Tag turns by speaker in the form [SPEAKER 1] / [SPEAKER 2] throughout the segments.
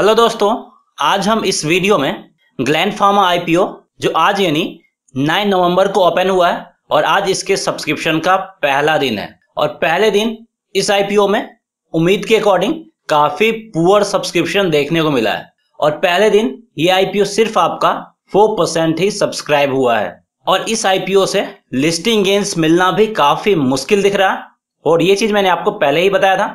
[SPEAKER 1] hello दोस्तों आज हम इस वीडियो में ग्लैंड फार्मा आईपीओ जो आज यानी 9 नवंबर को ओपन हुआ है और आज इसके सब्सक्रिप्शन का पहला दिन है और पहले दिन इस आईपीओ में उम्मीद के अकॉर्डिंग काफी पुअर सब्सक्रिप्शन देखने को मिला है और पहले दिन ये आईपीओ सिर्फ आपका 4% ही सब्सक्राइब हुआ है और इस आईपीओ से लिस्टिंग गेंस मिलना भी काफी मुश्किल दिख रहा है और ये चीज मैंने आपको पहले ही बताया था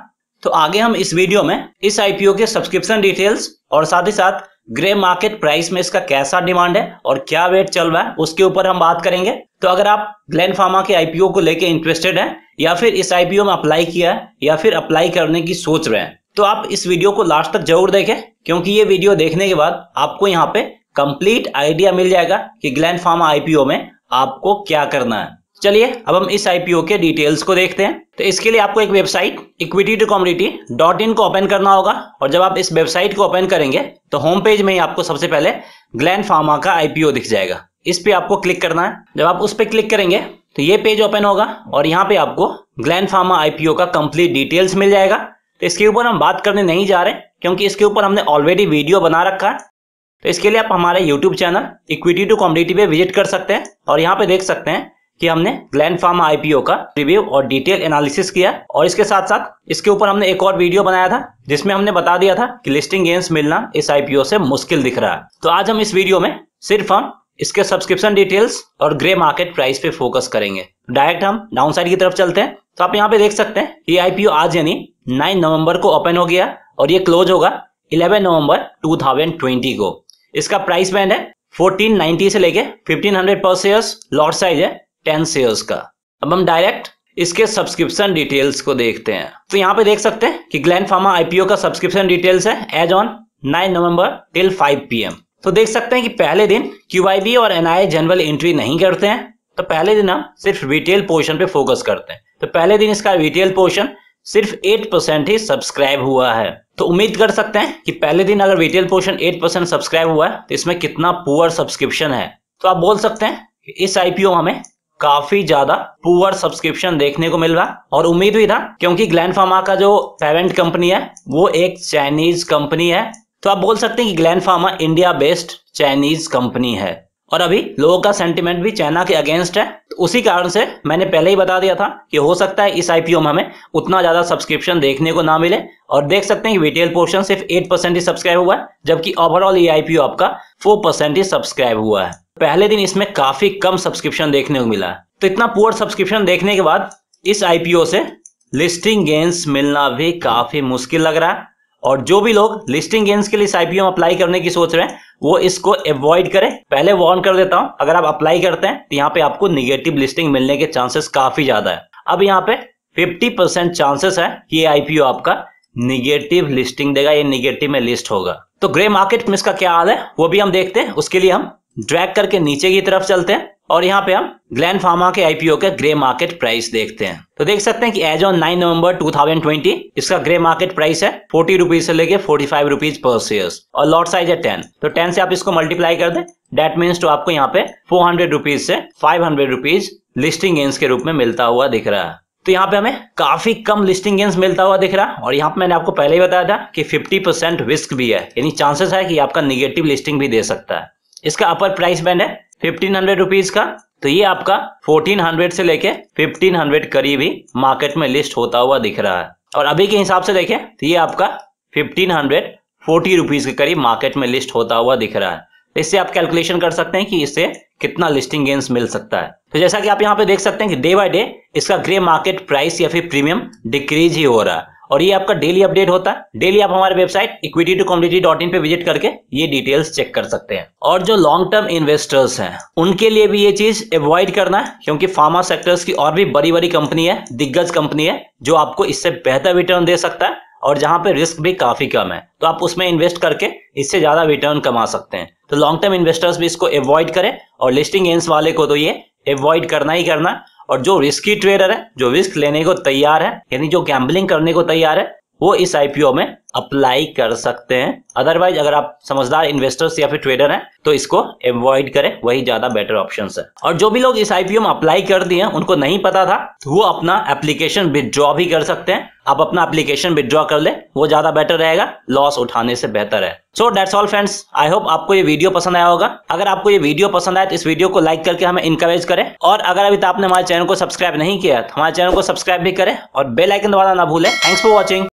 [SPEAKER 1] तो आगे हम इस वीडियो में इस आईपीओ के सब्सक्रिप्शन डिटेल्स और साथ ही साथ ग्रे मार्केट प्राइस में इसका कैसा डिमांड है और क्या रेट चल रहा है उसके ऊपर हम बात करेंगे तो अगर आप ग्लैन फार्मा के आईपीओ को लेके इंटरेस्टेड हैं या फिर इस आईपीओ में अप्लाई किया है या फिर अप्लाई करने की सोच रहे हैं तो आप इस वीडियो को लास्ट तक जरूर देखें क्योंकि ये वीडियो देखने के बाद आपको यहाँ पे कंप्लीट आइडिया मिल जाएगा कि ग्लैंड फार्मा आईपीओ में आपको क्या करना है चलिए अब हम इस आईपीओ के डिटेल्स को देखते हैं तो इसके लिए आपको एक website equity to community dot in को ओपन करना होगा और जब आप इस वेबसाइट को ओपन करेंगे तो होम पेज में ही आपको सबसे पहले ग्लैन फार्मा का आईपीओ दिख जाएगा इस पे आपको क्लिक करना है जब आप उस पर क्लिक करेंगे तो ये पेज ओपन होगा और यहाँ पे आपको ग्लैन फार्मा आईपीओ का कंप्लीट डिटेल्स मिल जाएगा तो इसके ऊपर हम बात करने नहीं जा रहे क्योंकि इसके ऊपर हमने ऑलरेडी वीडियो बना रखा है तो इसके लिए आप हमारे YouTube channel equity to community पे विजिट कर सकते हैं और यहाँ पे देख सकते हैं कि हमने ग्लैंड फार्मा आईपीओ का रिव्यू और डिटेल एनालिसिस किया और इसके साथ साथ इसके ऊपर हमने एक और वीडियो बनाया था जिसमें हमने बता दिया था कि लिस्टिंग गेंस मिलना इस आईपीओ से मुश्किल दिख रहा है तो आज हम इस वीडियो में सिर्फ हम इसके सब्सक्रिप्शन डिटेल्स और ग्रे मार्केट प्राइस पे फोकस करेंगे डायरेक्ट हम डाउन साइड की तरफ चलते हैं तो आप यहाँ पे देख सकते हैं ये आईपीओ आज यानी नाइन नवम्बर को ओपन हो गया और ये क्लोज होगा इलेवन नवम्बर टू को इसका प्राइस बैंड है 1490 से लेके 1500 पर शेयर लॉट साइज है टेन शेयर्स का अब हम डायरेक्ट इसके सब्सक्रिप्शन डिटेल्स को देखते हैं तो यहाँ पे देख सकते हैं कि ग्लैंड फार्मा आईपीओ का सब्सक्रिप्शन डिटेल्स है एज ऑन नाइन नवम्बर टिल फाइव पी तो देख सकते हैं कि पहले दिन क्यू और एन जनरल एंट्री नहीं करते हैं तो पहले दिन हम सिर्फ रिटेल पोर्शन पे फोकस करते हैं तो पहले दिन इसका रिटेल पोर्शन सिर्फ 8 ही सब्सक्राइब हुआ है तो उम्मीद कर सकते हैं कि पहले दिन अगर रिटेल पोर्शन 8 सब्सक्राइब हुआ है तो इसमें कितना पुअर सब्सक्रिप्शन है तो आप बोल सकते हैं इस आईपीओ हमें काफी ज्यादा पुअर सब्सक्रिप्शन देखने को मिल रहा है और उम्मीद भी था क्योंकि ग्लैंड फार्मा का जो पेरेंट कंपनी है वो एक चाइनीज कंपनी है तो आप बोल सकते हैं कि Gland Pharma India based Chinese company है और अभी लोगों का सेंटिमेंट भी चाइना के अगेंस्ट है तो उसी कारण से मैंने पहले ही बता दिया था कि हो सकता है इस आईपीओ में हमें उतना ज्यादा सब्सक्रिप्शन देखने को ना मिले और देख सकते हैं कि रिटेल पोर्शन सिर्फ 8 परसेंट ही सब्सक्राइब हुआ है जबकि ओवरऑल ये आईपीओ आपका 4 परसेंट ही सब्सक्राइब हुआ है पहले दिन इसमें काफी कम सब्सक्रिप्शन देखने को मिला तो इतना पुअर सब्सक्रिप्शन देखने के बाद इस आईपीओ से लिस्टिंग गेंस मिलना भी काफी मुश्किल लग रहा है और जो भी लोग लिस्टिंग गेंस के लिए इस आईपीओ में अप्लाई करने की सोच रहे हैं वो इसको अवॉइड करें पहले वार्न कर देता हूं अगर आप अप्लाई करते हैं तो यहाँ पे आपको निगेटिव लिस्टिंग मिलने के चांसेस काफी ज्यादा है अब यहाँ पे 50 परसेंट चांसेस है कि ये आईपीओ आपका निगेटिव लिस्टिंग देगा ये निगेटिव में लिस्ट होगा तो ग्रे मार्केट में इसका क्या हाल है वो भी हम देखते हैं उसके लिए हम ड्रैग करके नीचे की तरफ चलते हैं और यहाँ पे हम ग्लैंड फार्मा के आईपीओ के ग्रे मार्केट प्राइस देखते हैं तो देख सकते हैं कि एज ऑन 9 नवंबर 2020 इसका ग्रे मार्केट प्राइस है फोर्टी रुपीज से लेके forty five rupees per share और लॉट साइज है 10 तो 10 से आप इसको मल्टीप्लाई कर दें डेट मीन्स तो आपको यहाँ पे फोर हंड्रेड रुपीज से five hundred rupees listing gains के रूप में मिलता हुआ दिख रहा है तो यहाँ पे हमें काफी कम लिस्टिंग गेंस मिलता हुआ दिख रहा है और यहाँ पे मैंने आपको पहले ही बताया था कि 50 परसेंट रिस्क भी है यानी चांसेस है कि आपका निगेटिव लिस्टिंग भी दे सकता है इसका अपर प्राइस बैंड है फिफ्टीन हंड्रेड रुपीज का तो ये आपका फोर्टीन हंड्रेड से लेके फिफ्टीन हंड्रेड करीब ही मार्केट में लिस्ट होता हुआ दिख रहा है और अभी के हिसाब से देखें तो ये आपका फिफ्टीन हंड्रेड फोर्टी रुपीज के करीब मार्केट में लिस्ट होता हुआ दिख रहा है तो इससे आप कैलकुलेशन कर सकते हैं कि इससे कितना लिस्टिंग गेंस मिल सकता है तो जैसा कि आप यहाँ पे देख सकते हैं कि डे बाय डे इसका ग्रे मार्केट प्राइस या फिर प्रीमियम डिक्रीज ही हो रहा है और ये आपका डेली अपडेट होता है डेली आप हमारे वेबसाइट इक्विटी टू कॉम्पिटी डॉट इन पे विजिट करके ये डिटेल्स चेक कर सकते हैं और जो लॉन्ग टर्म इन्वेस्टर्स हैं उनके लिए भी ये चीज अवॉइड करना है क्योंकि फार्मा सेक्टर्स की और भी बड़ी बड़ी कंपनी है दिग्गज कंपनी है जो आपको इससे बेहतर रिटर्न दे सकता है और जहां पे रिस्क भी काफी कम है तो आप उसमें इन्वेस्ट करके इससे ज्यादा रिटर्न कमा सकते हैं तो लॉन्ग टर्म इन्वेस्टर्स भी इसको अवॉइड करें और लिस्टिंग एंस वाले को तो ये अवॉइड करना ही करना और जो रिस्की ट्रेडर है जो रिस्क लेने को तैयार है यानी जो गैम्बलिंग करने को तैयार है वो इस आईपीओ में अप्लाई कर सकते हैं अदरवाइज अगर आप समझदार इन्वेस्टर्स या फिर ट्रेडर हैं तो इसको अवॉइड करें वही ज्यादा बेटर ऑप्शन है और जो भी लोग इस आईपीओ में अप्लाई कर दिए उनको नहीं पता था वो अपना एप्लीकेशन विदड्रॉ भी कर सकते हैं आप अपना एप्लीकेशन विदड्रॉ कर ले वो ज्यादा बेटर रहेगा लॉस उठाने से बेहतर है so that's all friends I hope आपको ये वीडियो पसंद आया होगा अगर आपको ये वीडियो पसंद आया तो इस वीडियो को लाइक करके हमें इंकरेज करें और अगर अभी तक आपने हमारे चैनल को सब्सक्राइब नहीं किया तो हमारे चैनल को सब्सक्राइब भी करें और बेलाइकन द्वारा दबाना ना भूलें थैंक्स फॉर वॉचिंग